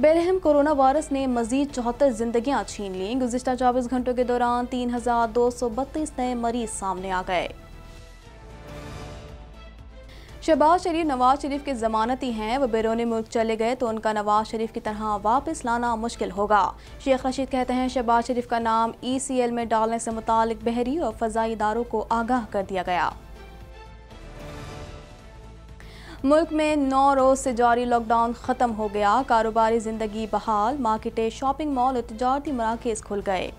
बेरहम corona virus ने मजीद चौहत्तर जिंदगियां छीन लीं गुजशत चौबीस घंटों के दौरान तीन हजार दो सौ बत्तीस नए मरीज सामने आ गए शहबाज शरीफ नवाज शरीफ के जमानती हैं वो बैरून मुल्क चले गए तो उनका नवाज शरीफ की तरह वापस लाना मुश्किल होगा शेख रशीद कहते हैं शहबाज शरीफ का नाम ई सी एल में डालने से मुतल बहरी और फजाई इदारों को आगाह कर दिया गया मुल्क में नौ रोज़ से जारी लॉकडाउन ख़त्म हो गया कारोबारी ज़िंदगी बहाल मार्केटें शॉपिंग मॉल और तजारती मराकज़ खुल गए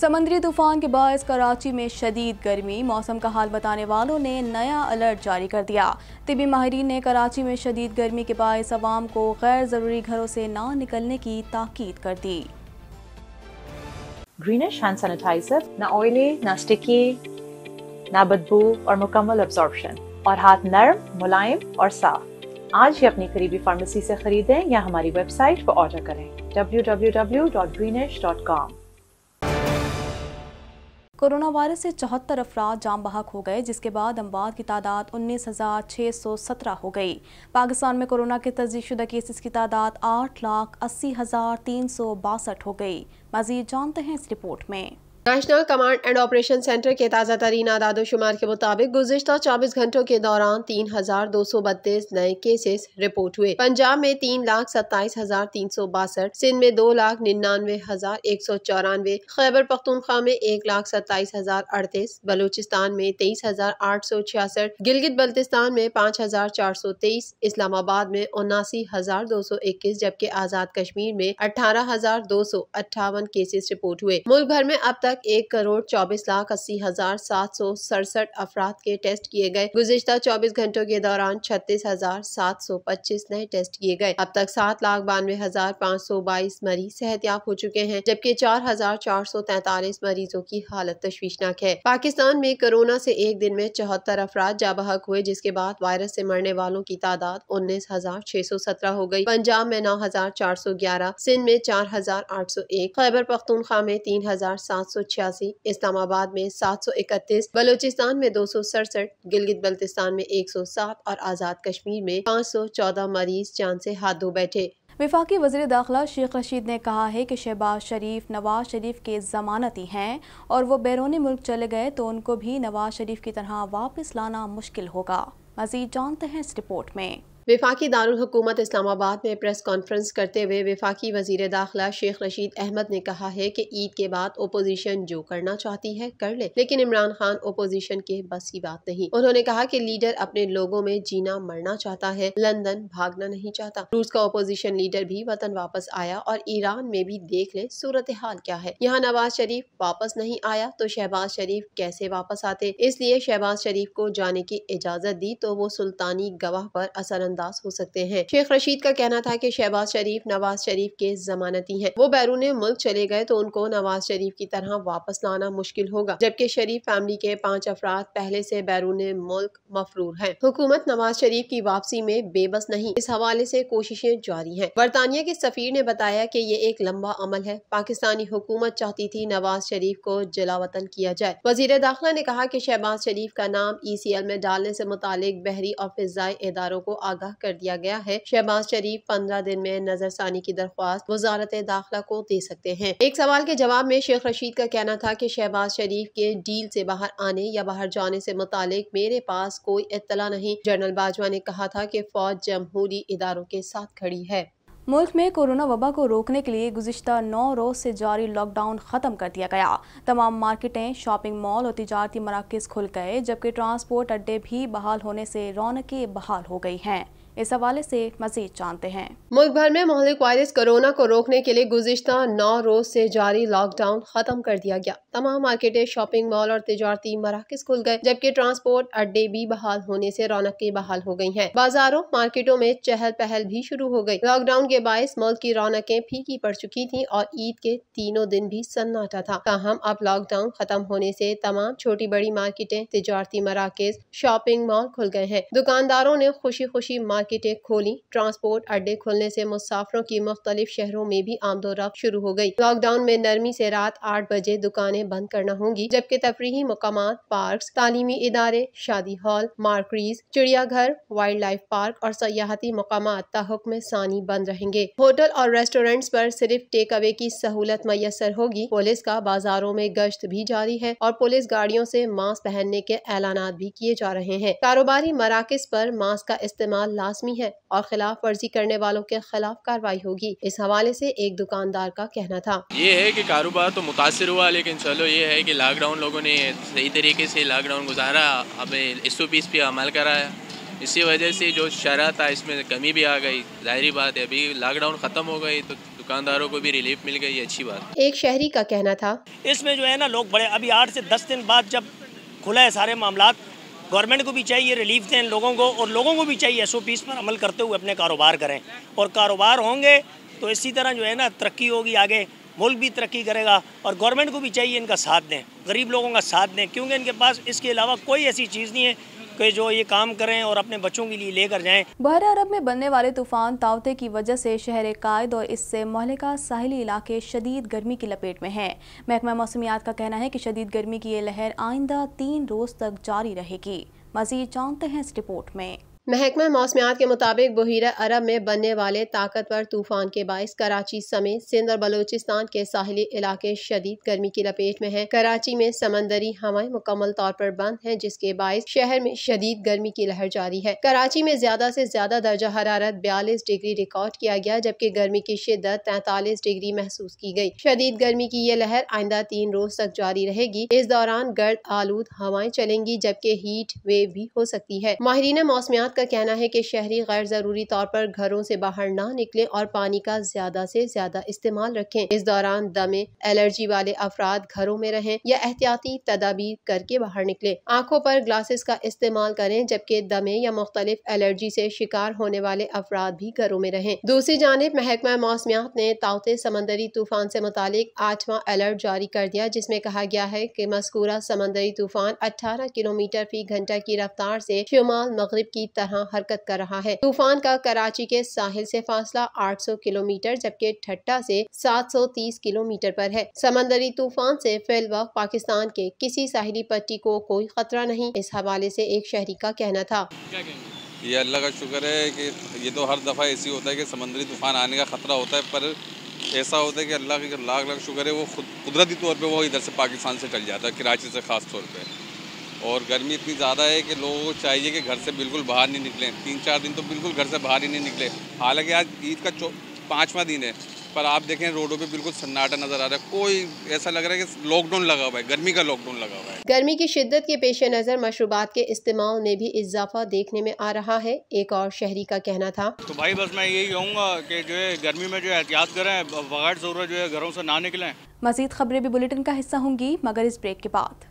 समंदरी तूफान के बायस कराची में शदीद गर्मी मौसम का हाल बताने वालों ने नया अलर्ट जारी कर दिया तिबी माहरीन ने कराची में शदीद गर्मी के बायस आवाम को गैर ज़रूरी घरों से ना निकलने की ताकीद कर दी ग्रीनिश हैंड सैनिटाइजर ना ऑयली ना स्टिकी ना बदबू और मुकम्मल अब्जॉर्बशन और हाथ नरम मुलायम और साफ आज ही अपनी करीबी फार्मेसी से खरीदें या हमारी वेबसाइट पर ऑर्डर करें www.greenish.com कोरोना वायरस से चौहत्तर अफराद जाम बहक हो गए जिसके बाद अमवाद की तादाद उन्नीस हज़ार छह सौ सत्रह हो गई पाकिस्तान में कोरोना के तजीशुदा केसेस की तादाद आठ लाख अस्सी हज़ार तीन सौ बासठ हो गई मजीद जानते हैं इस रिपोर्ट में national command and operation centre के ताज़ा तरीन आदादोशुमार के मुताबिक गुजशत चौबीस घंटों के दौरान तीन हजार दो सौ बत्तीस नए केसेस रिपोर्ट हुए पंजाब में तीन लाख सत्ताईस हजार तीन सौ बासठ सिंध में दो लाख निन्यानवे हजार एक सौ चौरानवे खैबर पख्तूनख्वा में एक लाख सत्ताईस हजार अड़तीस बलूचिस्तान में तेईस हजार आठ सौ छियासठ गिलगित बल्तिस्तान में पाँच हजार चार सौ तेईस इस्लामाबाद में उनासी हजार दो सौ इक्कीस जबकि आज़ाद कश्मीर में अठारह हजार दो सौ अट्ठावन केसेस रिपोर्ट हुए मुल्क भर में अब तक तक एक करोड़ चौबीस लाख अस्सी हजार सात सौ सड़सठ अफराद के टेस्ट किए गए गुजशत चौबीस घंटों के दौरान छत्तीस हजार सात सौ पच्चीस नए टेस्ट किए गए अब तक सात लाख बानवे हजार पाँच सौ बाईस मरीज सेहतियाब हो चुके हैं जबकि चार हजार चार सौ तैतालीस मरीजों की हालत तशवीशनाक है पाकिस्तान में कोरोना से एक दिन में चौहत्तर अफराद जाबहक हुए जिसके बाद वायरस से मरने वालों की तादाद उन्नीस हजार छह सौ सत्रह हो गई पंजाब में नौ हजार चार सौ ग्यारह सिंध में चार हजार आठ सौ एक खैबर पख्तूनखा में तीन हजार सात सौ सौ छियासी इस्लामाबाद में सात सौ इकतीस बलोचिस्तान में दो सौ सड़सठ गिलगित बल्तिस्तान में एक सौ सात और आज़ाद कश्मीर में पाँच सौ चौदह मरीज जान से हाथ धो बैठे विफाकी वजी दाखिला शेख रशीद ने कहा है कि शहबाज शरीफ नवाज शरीफ के ज़मानती हैं और वो बैरून मुल्क चले गए तो उनको भी नवाज शरीफ की तरह वापस लाना मुश्किल होगा मजीद जानते हैं इस रिपोर्ट में विफाकी दारकूमत इस्लामाबाद में प्रेस कॉन्फ्रेंस करते हुए विफाकी वजीर दाखिला शेख रशीद अहमद ने कहा है कि ईद के बाद ओपोजिशन जो करना चाहती है कर ले लेकिन इमरान खान ओपोजिशन के बस की बात नहीं उन्होंने कहा कि लीडर अपने लोगों में जीना मरना चाहता है लंदन भागना नहीं चाहता रूस का ओपोजिशन लीडर भी वतन वापस आया और ईरान में भी देख ले सूरत हाल क्या है यहाँ नवाज शरीफ वापस नहीं आया तो शहबाज शरीफ कैसे वापस आते इसलिए शहबाज शरीफ को जाने की इजाज़त दी तो वो सुल्तानी गवाह पर असर नज़रअंदाज हो सकते हैं शेख रशीद का कहना था की शहबाज शरीफ नवाज शरीफ के जमानती है वो बैरून मुल्क चले गए तो उनको नवाज शरीफ की तरह वापस लाना मुश्किल होगा जबकि शरीफ फैमिली के पाँच अफराद पहले ऐसी बैरून मुल्क मफरूर है हुकूमत नवाज शरीफ की वापसी में बेबस नहीं इस हवाले ऐसी कोशिशें जारी है बरतानिया के सफीर ने बताया की ये एक लम्बा अमल है पाकिस्तानी हुकूमत चाहती थी नवाज शरीफ को जला वतन किया जाए वजीर दाखिला ने कहा की शहबाज शरीफ का नाम ई सी एल में डालने ऐसी मुतालिक बहरी और फिजाई इदारों को आगाह आगाह कर दिया गया है शहबाज शरीफ पंद्रह दिन में नजरसानी की दरख्वास्त वजारत दाखिला को दे सकते हैं एक सवाल के जवाब में शेख रशीद का कहना था की शहबाज शरीफ के डील से बाहर आने या बाहर जाने से मुतालिक मेरे पास कोई इतला नहीं जनरल बाजवा ने कहा था की फौज जमहूरी इदारों के साथ खड़ी है मुल्क में कोरोना वबा को रोकने के लिए गुजशत नौ रोज से जारी लॉकडाउन ख़त्म कर दिया गया तमाम मार्केटें शॉपिंग मॉल और तजारती मराकज़ खुल गए जबकि ट्रांसपोर्ट अड्डे भी बहाल होने से रौनकें बहाल हो गई हैं इस हवाले से मजीद जानते हैं मुल्क भर में मोहलिक वायरस कोरोना को रोकने के लिए गुजशत नौ रोज से जारी लॉकडाउन खत्म कर दिया गया तमाम मार्केटें शॉपिंग मॉल और तजारती मराकज खुल गए जबकि ट्रांसपोर्ट अड्डे भी बहाल होने से रौनकें बहाल हो गई हैं बाजारों मार्केटों में चहल पहल भी शुरू हो गई लॉकडाउन के बायस मुल्क की रौनकें फीकी पड़ चुकी थी और ईद के तीनों दिन भी सन्नाटा था तहम अब लॉकडाउन खत्म होने से तमाम छोटी बड़ी मार्केटें तजारती मराकज शॉपिंग मॉल खुल गए हैं दुकानदारों ने खुशी खुशी मार्केट मार्केटें खोली ट्रांसपोर्ट अड्डे खुलने से मुसाफरों की मुख्तलिफ शहरों में भी आमदोरफ्त शुरू हो गई लॉकडाउन में नरमी से रात आठ बजे दुकानें बंद करना होंगी जबकि तफरी मकाम पार्क तालीमी इदारे शादी हॉल मार्क्रीज चिड़ियाघर वाइल्ड लाइफ पार्क और सियाहती मकाम तहकम सानी बंद रहेंगे होटल और रेस्टोरेंट आरोप सिर्फ टेक अवे की सहूलत मैसर होगी पुलिस का बाजारों में गश्त भी जारी है और पुलिस गाड़ियों ऐसी मास्क पहनने के ऐलान भी किए जा रहे हैं कारोबारी मराकज आरोप मास्क का इस्तेमाल ला लाजमी है और खिलाफ वर्जी करने वालों के खिलाफ कार्रवाई होगी इस हवाले से एक दुकानदार का कहना था ये है कि कारोबार तो मुतासर हुआ लेकिन चलो ये है कि लॉकडाउन लोगों ने सही तरीके से लॉकडाउन गुजारा अब एस ओ पी पे अमल कराया इसी वजह से जो शरा था इसमें कमी भी आ गई जाहरी बात है अभी लॉकडाउन ख़त्म हो गई तो दुकानदारों को भी रिलीफ मिल गई अच्छी बात एक शहरी का कहना था इसमें जो है ना लोग बड़े अभी आठ से दस दिन बाद जब खुला है सारे मामला गवर्नमेंट को भी चाहिए रिलीफ दें लोगों को और लोगों को भी चाहिए एस ओ पीज़ पर अमल करते हुए अपने कारोबार करें और कारोबार होंगे तो इसी तरह जो है ना तरक्की होगी आगे मुल्क भी तरक्की करेगा और गवर्नमेंट को भी चाहिए इनका साथ दें गरीब लोगों का साथ दें क्योंकि इनके पास इसके अलावा कोई ऐसी चीज़ नहीं है के जो ये काम करें और अपने बच्चों के लिए लेकर जाएं। बहर अरब में बनने वाले तूफान तावते की वजह से शहर कायद और इससे मोहलिका साहली इलाके शदीद गर्मी की लपेट में है महकमा मौसमियात का कहना है की शदीद गर्मी की ये लहर आइंदा तीन रोज़ तक जारी रहेगी मजीद जानते हैं इस रिपोर्ट में महकमा मौसमियात के मुताबिक बहिरा अरब में बनने वाले ताकतवर तूफान के बायस कराची समेत सिंध और बलूचिस्तान के साहिली इलाके शदीद गर्मी की लपेट में है कराची में समंदरी हवाएं मुकम्मल तौर पर बंद हैं जिसके बायस शहर में शदीद गर्मी की लहर जारी है कराची में ज्यादा से ज्यादा दर्जा हरारत बयालीस डिग्री रिकॉर्ड किया गया जबकि गर्मी की शिदत तैतालीस डिग्री महसूस की गयी शदीद गर्मी की ये लहर आइंदा तीन रोज तक जारी रहेगी इस दौरान गर्द आलूद हवाएं चलेंगी जबकि हीट वेव भी हो सकती है माहरीन मौसमियात का कहना है कि शहरी गैर ज़रूरी तौर पर घरों से बाहर ना निकलें और पानी का ज़्यादा से ज़्यादा इस्तेमाल रखें इस दौरान दमे एलर्जी वाले अफराद घरों में रहें या एहतियाती तदाबीर करके बाहर निकलें आंखों पर ग्लासेस का इस्तेमाल करें जबकि दमे या मुख्तलिफ एलर्जी से शिकार होने वाले अफराद भी घरों में रहें दूसरी जानब महकमा मौसमियात ने तावते समंदरी तूफान से मुतालिक आठवां अलर्ट जारी कर दिया जिसमें कहा गया है कि मस्कूरा समंदरी तूफान अठारह किलोमीटर फी घंटा की रफ्तार से शुमाल मगरब की तह तरह हरकत कर रहा है तूफान का कराची के साहिल से फासला 800 किलोमीटर जबकि ठट्टा से 730 किलोमीटर पर है समंदरी तूफान से फैल वक्त पाकिस्तान के किसी साहिली पट्टी को कोई खतरा नहीं इस हवाले से एक शहरी का कहना था ये अल्लाह का शुक्र है कि ये तो हर दफ़ा ऐसी होता है कि समंदरी तूफान आने का खतरा होता है पर ऐसा होता है कि अल्लाह के लाख लाख शुक्र है वो खुद कुदरती तौर पे वो इधर से पाकिस्तान से टल जाता है कराची से ख़ास तौर पे और गर्मी इतनी ज़्यादा है कि लोगों को चाहिए कि घर से बिल्कुल बाहर नहीं निकलें तीन चार दिन तो बिल्कुल घर से बाहर ही नहीं निकले हालांकि आज ईद का पाँचवा दिन है पर आप देखें रोडों पे बिल्कुल सन्नाटा नजर आ रहा है कोई ऐसा लग रहा है कि लॉकडाउन लगा हुआ है गर्मी का लॉकडाउन लगा हुआ है गर्मी की शिद्दत के पेश नज़र मशरूबात के इस्तेमाल में भी इजाफा देखने में आ रहा है एक और शहरी का कहना था तो भाई बस मैं यही कहूँगा कि जो है गर्मी में जो एहतियात करें बगैर जरूरत जो है घरों से ना निकले मजीद खबरें भी बुलेटिन का हिस्सा होंगी मगर इस ब्रेक के बाद